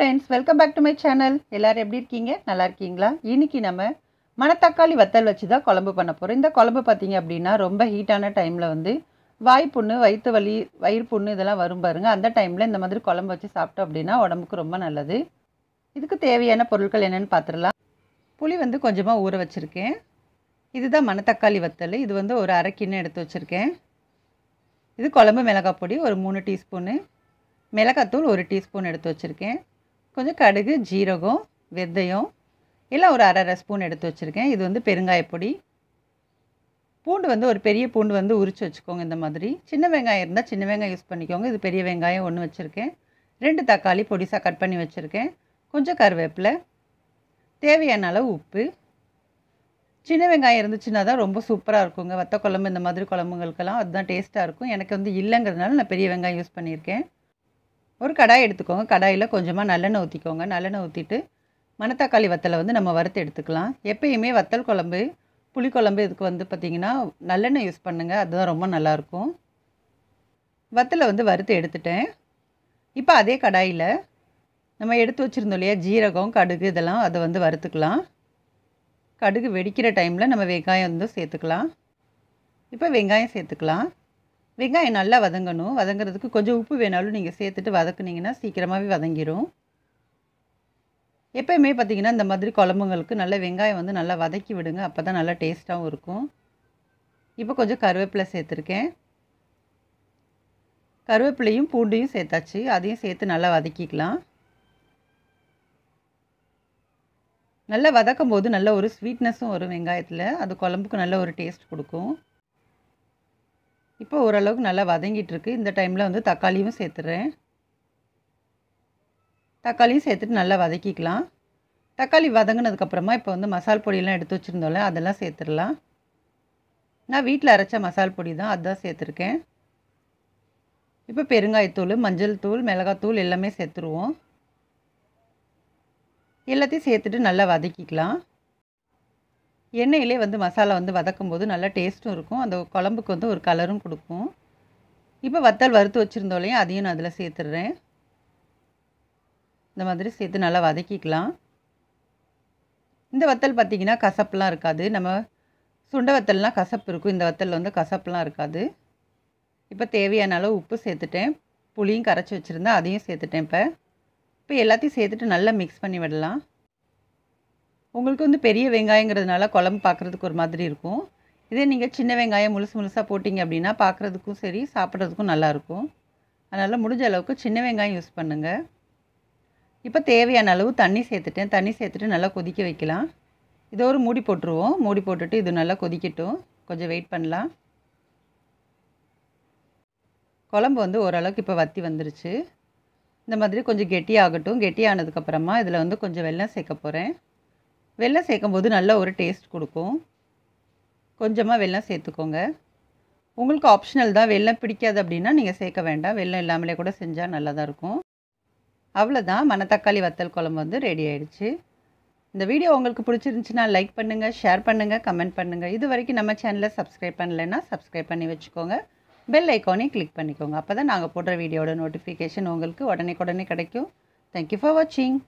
friends welcome back to my channel எல்லோரும் எப்படி இருக்கீங்க நல்லா இருக்கீங்களா இன்றைக்கி நம்ம மணத்தக்காளி வத்தல் வச்சு தான் குழம்பு பண்ண போகிறோம் இந்த குழம்பு பார்த்திங்க அப்படின்னா ரொம்ப ஹீட்டான டைமில் வந்து வாய் புண்ணு வயிற்று வலி வயிறு புண்ணு இதெல்லாம் வரும் பாருங்கள் அந்த டைமில் இந்த மாதிரி குழம்பு வச்சு சாப்பிட்டோம் அப்படின்னா உடம்புக்கு ரொம்ப நல்லது இதுக்கு தேவையான பொருட்கள் என்னென்னு பார்த்துடலாம் புளி வந்து கொஞ்சமாக ஊற வச்சுருக்கேன் இதுதான் மணத்தக்காளி வத்தல் இது வந்து ஒரு அரை எடுத்து வச்சுருக்கேன் இது குழம்பு மிளகாய் பொடி ஒரு மூணு டீஸ்பூனு மிளகாத்தூள் ஒரு டீஸ்பூன் எடுத்து வச்சுருக்கேன் கொஞ்சம் கடுகு ஜீரகம் வெந்தயம் எல்லாம் ஒரு அரை அரை ஸ்பூன் எடுத்து வச்சுருக்கேன் இது வந்து பெருங்காயப்பொடி பூண்டு வந்து ஒரு பெரிய பூண்டு வந்து உரித்து வச்சுக்கோங்க இந்த மாதிரி சின்ன வெங்காயம் இருந்தால் சின்ன வெங்காயம் யூஸ் பண்ணிக்கோங்க இது பெரிய வெங்காயம் ஒன்று வச்சுருக்கேன் ரெண்டு தக்காளி பொடிசாக கட் பண்ணி வச்சுருக்கேன் கொஞ்சம் கருவேப்பிலை தேவையான அளவு உப்பு சின்ன வெங்காயம் இருந்துச்சுன்னா தான் ரொம்ப சூப்பராக இருக்குங்க வத்த குழம்பு இந்த மாதிரி குழம்புங்களுக்கெல்லாம் அதுதான் டேஸ்ட்டாக இருக்கும் எனக்கு வந்து இல்லைங்கிறதுனால நான் பெரிய வெங்காயம் யூஸ் பண்ணியிருக்கேன் ஒரு கடாய் எடுத்துக்கோங்க கடாயில் கொஞ்சமாக நல்லெண்ணெய் ஊற்றிக்கோங்க நல்லெண்ணெய் ஊற்றிட்டு மணத்தக்காளி வத்தலை வந்து நம்ம வறுத்து எடுத்துக்கலாம் எப்பயுமே வத்தல் குழம்பு புளிக்குழம்பு இதுக்கு வந்து பார்த்திங்கன்னா நல்லெண்ணெய் யூஸ் பண்ணுங்கள் அதுதான் ரொம்ப நல்லாயிருக்கும் வத்தலை வந்து வறுத்து எடுத்துட்டேன் இப்போ அதே கடாயில் நம்ம எடுத்து வச்சுருந்தோம் இல்லையா ஜீரகம் கடுகு இதெல்லாம் அதை வந்து வறுத்துக்கலாம் கடுகு வெடிக்கிற டைமில் நம்ம வெங்காயம் வந்து சேர்த்துக்கலாம் இப்போ வெங்காயம் சேர்த்துக்கலாம் வெங்காயம் நல்லா வதங்கணும் வதங்குறதுக்கு கொஞ்சம் உப்பு வேணாலும் நீங்கள் சேர்த்துட்டு வதக்குனிங்கன்னா சீக்கிரமாகவே வதங்கிடும் எப்போயுமே பார்த்திங்கன்னா இந்த மாதிரி குழம்புங்களுக்கு நல்ல வெங்காயம் வந்து நல்லா வதக்கி விடுங்க அப்போ தான் நல்லா டேஸ்ட்டாகவும் இருக்கும் இப்போ கொஞ்சம் கருவேப்பிலை சேர்த்துருக்கேன் கருவேப்பிலையும் பூண்டையும் சேர்த்தாச்சு அதையும் சேர்த்து நல்லா வதக்கிக்கலாம் நல்லா வதக்கும் போது நல்ல ஒரு ஸ்வீட்னஸும் வரும் வெங்காயத்தில் அது குழம்புக்கு நல்ல ஒரு டேஸ்ட் கொடுக்கும் இப்போ ஓரளவுக்கு நல்லா வதங்கிட்டுருக்கு இந்த டைமில் வந்து தக்காளியும் சேர்த்துறேன் தக்காளியும் சேர்த்துட்டு நல்லா வதக்கிக்கலாம் தக்காளி வதங்கினதுக்கப்புறமா இப்போ வந்து மசால் பொடியெல்லாம் எடுத்து வச்சுருந்தோம்ல அதெல்லாம் சேர்த்துடலாம் நான் வீட்டில் அரைச்ச மசால் பொடி தான் அதுதான் சேர்த்துருக்கேன் இப்போ பெருங்காயத்தூள் மஞ்சள் தூள் மிளகாத்தூள் எல்லாமே சேர்த்துருவோம் எல்லாத்தையும் சேர்த்துட்டு நல்லா வதக்கிக்கலாம் எண்ணெயிலே வந்து மசாலா வந்து வதக்கும் போது நல்லா டேஸ்ட்டும் இருக்கும் அந்த குழம்புக்கு வந்து ஒரு கலரும் கொடுக்கும் இப்போ வத்தல் வறுத்து வச்சுருந்தோலையும் அதையும் நான் அதில் சேர்த்துடுறேன் இந்த மாதிரி சேர்த்து நல்லா வதக்கிக்கலாம் இந்த வத்தல் பார்த்திங்கன்னா கசப்புலாம் இருக்காது நம்ம சுண்ட வத்தல்னால் கசப்பு இருக்கும் இந்த வத்தலில் வந்து கசப்புலாம் இருக்காது இப்போ தேவையான அளவு உப்பு சேர்த்துட்டேன் புளியும் கரைச்சி வச்சுருந்தேன் அதையும் சேர்த்துட்டேன் இப்போ இப்போ எல்லாத்தையும் சேர்த்துட்டு நல்லா மிக்ஸ் பண்ணி விடலாம் உங்களுக்கு வந்து பெரிய வெங்காயங்கிறதுனால குழம்பு பார்க்குறதுக்கு ஒரு மாதிரி இருக்கும் இதே நீங்கள் சின்ன வெங்காயம் முழுசு முழுசாக போட்டிங்க அப்படின்னா பார்க்குறதுக்கும் சரி சாப்பிட்றதுக்கும் நல்லாயிருக்கும் அதனால் முடிஞ்ச அளவுக்கு சின்ன வெங்காயம் யூஸ் பண்ணுங்கள் இப்போ தேவையான அளவு தண்ணி சேர்த்துட்டேன் தண்ணி சேர்த்துட்டு நல்லா கொதிக்க வைக்கலாம் இதை ஒரு மூடி போட்டுருவோம் மூடி போட்டுட்டு இது நல்லா கொதிக்கட்டும் கொஞ்சம் வெயிட் பண்ணலாம் குழம்பு வந்து ஓரளவுக்கு இப்போ வத்தி வந்துருச்சு இந்த மாதிரி கொஞ்சம் கெட்டியாகட்டும் கெட்டியானதுக்கப்புறமா இதில் வந்து கொஞ்சம் வெள்ளம் சேர்க்க போகிறேன் வெள்ளம் சேர்க்கும்போது நல்ல ஒரு டேஸ்ட் கொடுக்கும் கொஞ்சமாக வெள்ளம் சேர்த்துக்கோங்க உங்களுக்கு ஆப்ஷனல் தான் வெள்ளம் பிடிக்காது அப்படின்னா நீங்கள் சேர்க்க வேண்டாம் வெள்ளம் இல்லாமலே கூட செஞ்சால் நல்லா தான் இருக்கும் அவ்வளோதான் மணத்தக்காளி வத்தல் குழம்பு வந்து ரெடி ஆயிடுச்சு இந்த வீடியோ உங்களுக்கு பிடிச்சிருந்துச்சுன்னா லைக் பண்ணுங்கள் ஷேர் பண்ணுங்கள் கமெண்ட் பண்ணுங்கள் இது வரைக்கும் நம்ம சேனலை சப்ஸ்கிரைப் பண்ணலைன்னா சப்ஸ்கிரைப் பண்ணி வச்சுக்கோங்க பெல் ஐக்கானையும் கிளிக் பண்ணிக்கோங்க அப்போ தான் நாங்கள் போடுற வீடியோட நோட்டிஃபிகேஷன் உங்களுக்கு உடனே உடனே கிடைக்கும் தேங்க்யூ ஃபார் வாட்சிங்